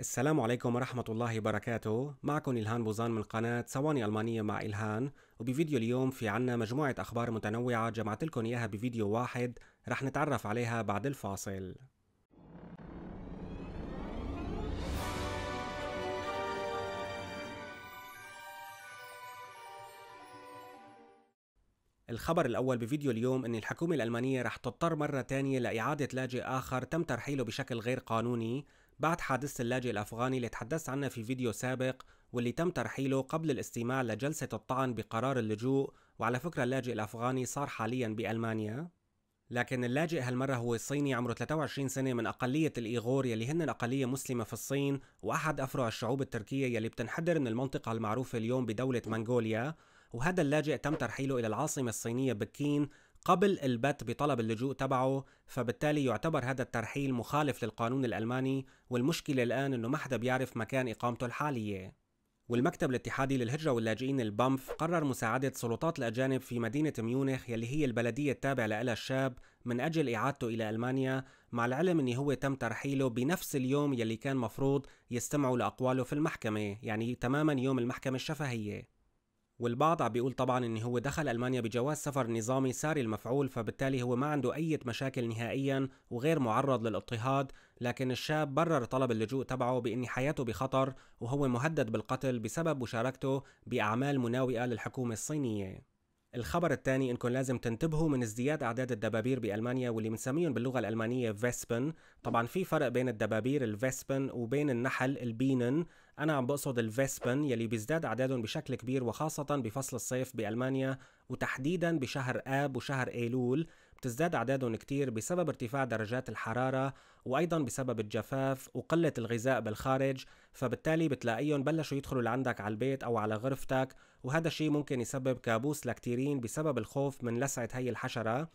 السلام عليكم ورحمة الله وبركاته معكم إلهان بوزان من قناة ثواني ألمانية مع إلهان وبفيديو اليوم في عنا مجموعة أخبار متنوعة جمعت لكم إياها بفيديو واحد رح نتعرف عليها بعد الفاصل الخبر الأول بفيديو اليوم أن الحكومة الألمانية رح تضطر مرة تانية لإعادة لاجئ آخر تم ترحيله بشكل غير قانوني بعد حادثة اللاجئ الأفغاني اللي تحدثت عنها في فيديو سابق واللي تم ترحيله قبل الاستماع لجلسة الطعن بقرار اللجوء وعلى فكرة اللاجئ الأفغاني صار حاليا بألمانيا لكن اللاجئ هالمرة هو صيني عمره 23 سنة من أقلية الإيغور يلي هن أقلية مسلمة في الصين وأحد أفرع الشعوب التركية يلي بتنحدر من المنطقة المعروفة اليوم بدولة منغوليا وهذا اللاجئ تم ترحيله إلى العاصمة الصينية بكين قبل البت بطلب اللجوء تبعه فبالتالي يعتبر هذا الترحيل مخالف للقانون الألماني والمشكلة الآن أنه ما حدا بيعرف مكان إقامته الحالية والمكتب الاتحادي للهجرة واللاجئين البامف قرر مساعدة سلطات الأجانب في مدينة ميونخ يلي هي البلدية التابعة لها الشاب من أجل إعادته إلى ألمانيا مع العلم أنه هو تم ترحيله بنفس اليوم يلي كان مفروض يستمعوا لأقواله في المحكمة يعني تماما يوم المحكمة الشفهية والبعض عم بيقول طبعا ان هو دخل المانيا بجواز سفر نظامي ساري المفعول فبالتالي هو ما عنده اي مشاكل نهائيا وغير معرض للاضطهاد لكن الشاب برر طلب اللجوء تبعه بان حياته بخطر وهو مهدد بالقتل بسبب مشاركته باعمال مناوئه للحكومه الصينيه الخبر الثاني انكم لازم تنتبهوا من ازدياد اعداد الدبابير بالمانيا واللي بنسميهم باللغه الالمانيه فيسبن طبعا في فرق بين الدبابير الفيسبن وبين النحل البينن انا عم بقصد الفيسبن يلي بيزداد اعدادهم بشكل كبير وخاصه بفصل الصيف بالمانيا وتحديدا بشهر اب وشهر ايلول بتزداد أعدادهم كتير بسبب ارتفاع درجات الحرارة وأيضا بسبب الجفاف وقلة الغذاء بالخارج فبالتالي بتلاقيهم بلشوا يدخلوا لعندك على البيت أو على غرفتك وهذا الشيء ممكن يسبب كابوس لكتيرين بسبب الخوف من لسعة هي الحشرة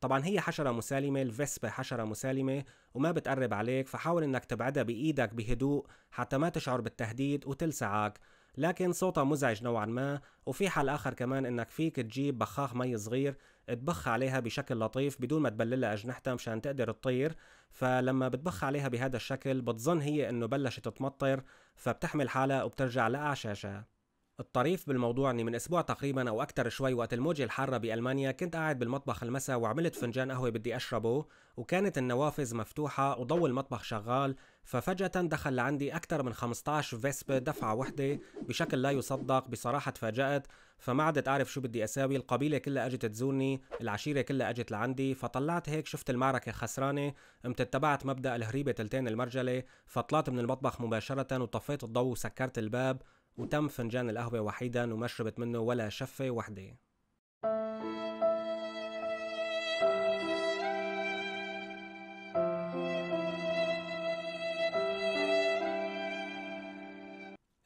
طبعا هي حشرة مسالمة الفيسبا حشرة مسالمة وما بتقرب عليك فحاول انك تبعدها بايدك بهدوء حتى ما تشعر بالتهديد وتلسعك لكن صوتها مزعج نوعا ما وفي حل اخر كمان انك فيك تجيب بخاخ مي صغير تبخ عليها بشكل لطيف بدون ما تبللها أجنحتها مشان تقدر تطير فلما بتبخ عليها بهذا الشكل بتظن هي إنه بلشت تمطر فبتحمل حالها وبترجع لأعشاشها الطريف بالموضوع اني من اسبوع تقريبا او اكثر شوي وقت الموجه الحاره بالمانيا كنت قاعد بالمطبخ المساء وعملت فنجان قهوه بدي اشربه وكانت النوافذ مفتوحه وضوء المطبخ شغال ففجاه دخل لعندي اكثر من 15 فيسبا دفعه وحده بشكل لا يصدق بصراحه تفاجات فما عدت اعرف شو بدي اساوي القبيله كلها اجت تزورني العشيره كلها اجت لعندي فطلعت هيك شفت المعركه خسرانه قمت اتبعت مبدا الهريبه تلتين المرجله فطلعت من المطبخ مباشره وطفيت الضوء وسكرت الباب وتم فنجان القهوة وحيدا وما شربت منه ولا شفة وحدة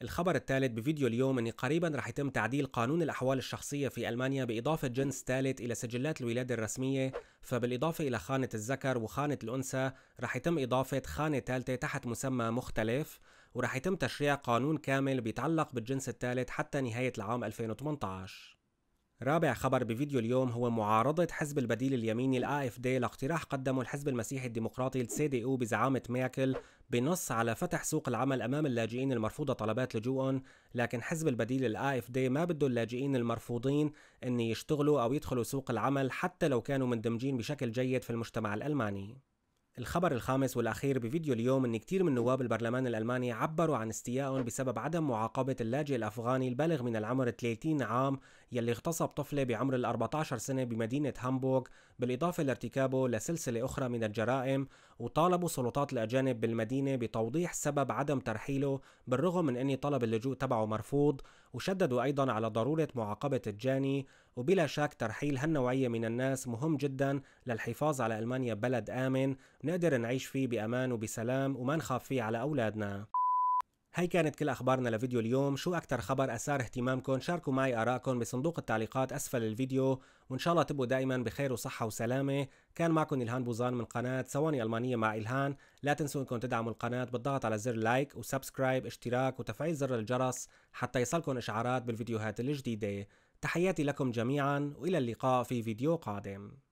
الخبر الثالث بفيديو اليوم أن قريبا رح يتم تعديل قانون الأحوال الشخصية في ألمانيا بإضافة جنس ثالث إلى سجلات الولادة الرسمية فبالإضافة إلى خانة الذكر وخانة الأنثى رح يتم إضافة خانة ثالثة تحت مسمى مختلف وراح يتم تشريع قانون كامل بيتعلق بالجنس الثالث حتى نهاية العام 2018 رابع خبر بفيديو اليوم هو معارضة حزب البديل اليميني AFD لاقتراح قدمه الحزب المسيحي الديمقراطي الـ CDU بزعامة ميركل بنص على فتح سوق العمل أمام اللاجئين المرفوضة طلبات لجوءهم لكن حزب البديل AFD ما بده اللاجئين المرفوضين أن يشتغلوا أو يدخلوا سوق العمل حتى لو كانوا مندمجين بشكل جيد في المجتمع الألماني الخبر الخامس والأخير بفيديو اليوم أن كثير من نواب البرلمان الألماني عبروا عن استيائهم بسبب عدم معاقبة اللاجئ الأفغاني البالغ من العمر 30 عام يلي اغتصب طفلة بعمر ال 14 سنة بمدينة هامبورغ بالإضافة لارتكابه لسلسلة أخرى من الجرائم وطالبوا سلطات الأجانب بالمدينة بتوضيح سبب عدم ترحيله بالرغم من أن طلب اللجوء تبعه مرفوض وشددوا أيضا على ضرورة معاقبة الجاني وبلا شك ترحيل هالنوعية من الناس مهم جدا للحفاظ على ألمانيا بلد آمن نقدر نعيش فيه بأمان وبسلام وما نخاف فيه على أولادنا هاي كانت كل أخبارنا لفيديو اليوم شو أكتر خبر أثار اهتمامكم شاركوا معي آراءكم بصندوق التعليقات أسفل الفيديو وإن شاء الله تبقوا دائما بخير وصحة وسلامة كان معكم إلهان بوزان من قناة ثواني ألمانية مع إلهان لا تنسوا إنكم تدعموا القناة بالضغط على زر لايك وسبسكرايب اشتراك وتفعيل زر الجرس حتى يصلكم إشعارات بالفيديوهات الجديدة تحياتي لكم جميعا وإلى اللقاء في فيديو قادم